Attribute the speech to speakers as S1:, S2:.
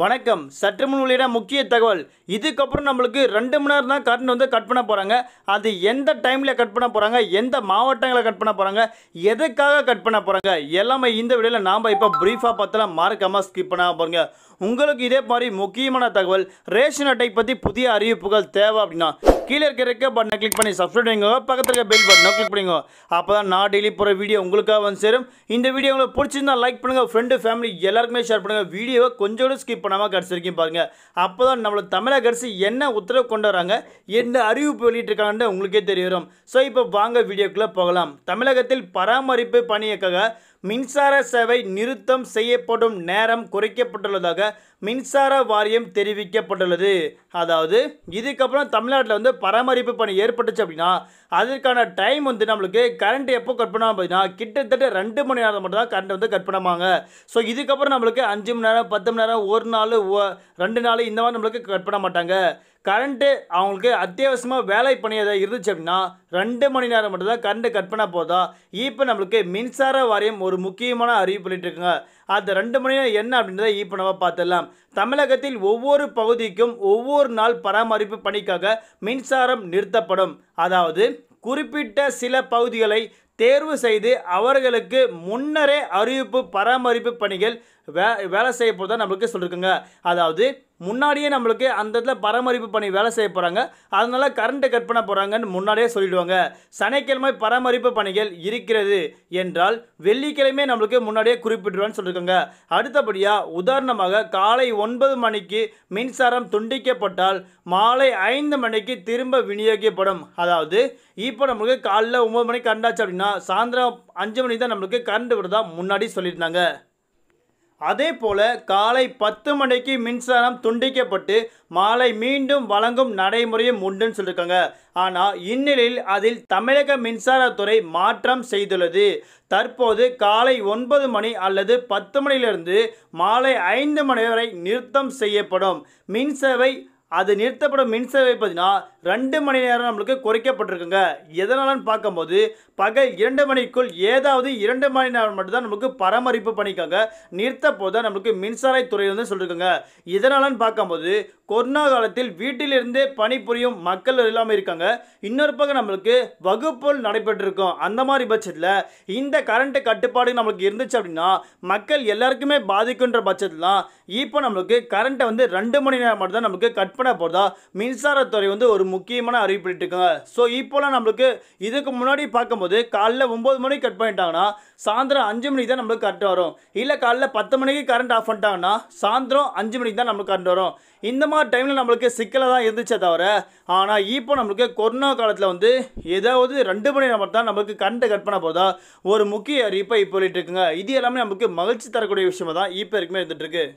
S1: வணக்கம் சற்று முன் உள்ளிட முக்கிய தகவல் இதுக்கப்புறம் நம்மளுக்கு ரெண்டு மணி நேரம் தான் கரண்ட் வந்து கட் பண்ண போகிறாங்க அது எந்த டைமில் கட் பண்ண போகிறாங்க எந்த மாவட்டங்களை கட் பண்ண போகிறாங்க எதுக்காக கட் பண்ண போகிறாங்க எல்லாமே இந்த வீடியோவில் நாம் இப்போ ப்ரீஃபாக பார்த்தலாம் மார்க்கமாக ஸ்கிப் பண்ண போகிறீங்க உங்களுக்கு இதே மாதிரி முக்கியமான தகவல் ரேஷன் அட்டை பற்றி புதிய அறிவிப்புகள் தேவை அப்படின்னா கீழே இருக்க இருக்க பட்டனை கிளிக் பண்ணி சப்ஸ்கிரைப் பண்ணிக்கோங்க பக்கத்தில் இருக்க பெல் பட்டனை கிளிக் பண்ணிக்கோங்க அப்போ தான் நான் டெய்லி போகிற வீடியோ உங்களுக்காக வந்து சேரும் இந்த வீடியோ உங்களுக்கு பிடிச்சிருந்தா லைக் பண்ணுங்கள் ஃப்ரெண்டு ஃபேமிலி எல்லாருக்குமே ஷேர் பண்ணுங்கள் வீடியோவை கொஞ்சம் ஸ்கிப் பணமாக கட்சி வரைக்கும் பாருங்கள் அப்போ தான் நம்மளோட தமிழக அரசு என்ன உத்தரவு கொண்டு வராங்க என்ன அறிவிப்பு வெளியிட்டிருக்காங்கன்னு உங்களுக்கே தெரிய வரும் ஸோ இப்போ வாங்க வீடியோக்குள்ளே போகலாம் தமிழகத்தில் பராமரிப்பு பணியக்காக மின்சார சேவை நிறுத்தம் செய்யப்படும் நேரம் குறைக்கப்பட்டுள்ளதாக மின்சார வாரியம் தெரிவிக்கப்பட்டுள்ளது அதாவது இதுக்கப்புறம் தமிழ்நாட்டில் வந்து பராமரிப்பு பணி ஏற்பட்டுச்சு அப்படின்னா அதற்கான டைம் வந்து நம்மளுக்கு கரண்ட் எப்போ கட் பண்ணாமல் அப்படின்னா கிட்டத்தட்ட ரெண்டு மணி நேரம் மட்டும் தான் கரண்ட் வந்து கட் பண்ணாமாங்க ஸோ இதுக்கப்புறம் நம்மளுக்கு அஞ்சு மணி நேரம் பத்து மணி நேரம் ஒரு நாள் ரெண்டு நாள் இந்த மாதிரி நம்மளுக்கு கட் பண்ண மாட்டாங்க கரண்ட்டு அவங்களுக்கு அத்தியாவசியமாக வேலை பண்ணி இருந்துச்சு அப்படின்னா ரெண்டு மணி நேரம் மட்டும்தான் கரண்ட்டு கட் பண்ணால் போதா இப்போ நம்மளுக்கு மின்சார வாரியம் ஒரு முக்கியமான அறிவு பண்ணிட்டுருக்குங்க அந்த ரெண்டு மணி நேரம் என்ன அப்படின்றத இப்போ நம்ம பார்த்துடலாம் தமிழகத்தில் ஒவ்வொரு பகுதிக்கும் ஒவ்வொரு நாள் பராமரிப்பு பணிக்காக மின்சாரம் நிறுத்தப்படும் அதாவது குறிப்பிட்ட சில பகுதிகளை தேர்வு செய்து அவர்களுக்கு முன்னரே அறிவிப்பு பராமரிப்பு பணிகள் வே வேலை செய்யப்போதான் நம்மளுக்கு சொல்லியிருக்குங்க அதாவது முன்னாடியே நம்மளுக்கு அந்த இடத்துல பராமரிப்பு பணி வேலை செய்ய போகிறாங்க அதனால் கரண்ட்டை கட் பண்ண போகிறாங்கன்னு முன்னாடியே சொல்லிடுவாங்க சனிக்கிழமை பராமரிப்பு பணிகள் இருக்கிறது என்றால் வெள்ளிக்கிழமை நம்மளுக்கு முன்னாடியே குறிப்பிட்டுருவான்னு சொல்லியிருக்காங்க அடுத்தபடியாக உதாரணமாக காலை ஒன்பது மணிக்கு மின்சாரம் துண்டிக்கப்பட்டால் மாலை ஐந்து மணிக்கு திரும்ப விநியோகிக்கப்படும் அதாவது இப்போ நம்மளுக்கு காலைல ஒம்பது மணிக்கு கண்டாச்சு அப்படின்னா சாயந்தரம் அஞ்சு மணிக்கு தான் நம்மளுக்கு கரண்ட் விடுதா முன்னாடி சொல்லியிருந்தாங்க அதே போல காலை பத்து மணிக்கு மின்சாரம் துண்டிக்கப்பட்டு மாலை மீண்டும் வழங்கும் நடைமுறையும் உண்டுன்னு சொல்லியிருக்காங்க ஆனால் இந்நிலையில் அதில் தமிழக மின்சாரத்துறை மாற்றம் செய்துள்ளது தற்போது காலை ஒன்பது மணி அல்லது பத்து மணியிலிருந்து மாலை ஐந்து மணி வரை நிறுத்தம் செய்யப்படும் மின்சேவை அது நிறுத்தப்படும் மின்சேவை பார்த்தீங்கன்னா ரெண்டு மணி நேரம் நம்மளுக்கு குறைக்கப்பட்டிருக்குங்க எதனாலன்னு பார்க்கும்போது பகல் இரண்டு மணிக்குள் ஏதாவது இரண்டு மணி நேரம் மட்டும்தான் நம்மளுக்கு பராமரிப்பு பண்ணிக்காங்க நிறுத்த போது நம்மளுக்கு மின்சாரத்துறை வந்து சொல்லியிருக்காங்க எதனாலன்னு பார்க்கும்போது கொரோனா காலத்தில் வீட்டிலிருந்தே பணிபுரியும் மக்கள் எல்லாமே இருக்காங்க இன்னொரு பக்கம் நம்மளுக்கு வகுப்புகள் நடைபெற்றிருக்கும் அந்த மாதிரி பட்சத்தில் இந்த கரண்ட்டு கட்டுப்பாடு நம்மளுக்கு இருந்துச்சு அப்படின்னா மக்கள் எல்லாருக்குமே பாதிக்குன்ற பட்சத்தில் தான் இப்போ நம்மளுக்கு கரண்ட்டை வந்து ரெண்டு மணி நேரம் மட்டும் தான் கட் பண்ண போகிறதா மின்சாரத்துறை வந்து ஒரு முக்கியமான அறிவிப்பிட்டுருக்காங்க ஸோ இப்போலாம் நம்மளுக்கு இதுக்கு முன்னாடி பார்க்கும்போது காலைல ஒம்பது மணிக்கு கட் பண்ணிட்டாங்கன்னா சாயந்தரம் அஞ்சு மணிக்கு தான் நம்மளுக்கு கரெக்ட் வரும் இல்லை காலைல பத்து மணிக்கு கரண்ட் ஆஃப் பண்ணிட்டாங்கன்னா சாயந்தரம் அஞ்சு மணிக்கு தான் நம்மளுக்கு கரண்ட் வரும் இந்த மாதிரி டைமில் நம்மளுக்கு சிக்கலாக தான் இருந்துச்சே தவிர ஆனால் இப்போ நம்மளுக்கு கொரோனா காலத்தில் வந்து ஏதாவது ரெண்டு மணி நம்பர் தான் நம்மளுக்கு கரண்ட்டை கட் பண்ண போதா ஒரு முக்கிய அறிவிப்பை இப்போ இருக்குங்க இது எல்லாமே நமக்கு மகிழ்ச்சி தரக்கூடிய விஷயமா தான் இப்போ இருக்குமே இருந்துகிட்ருக்கு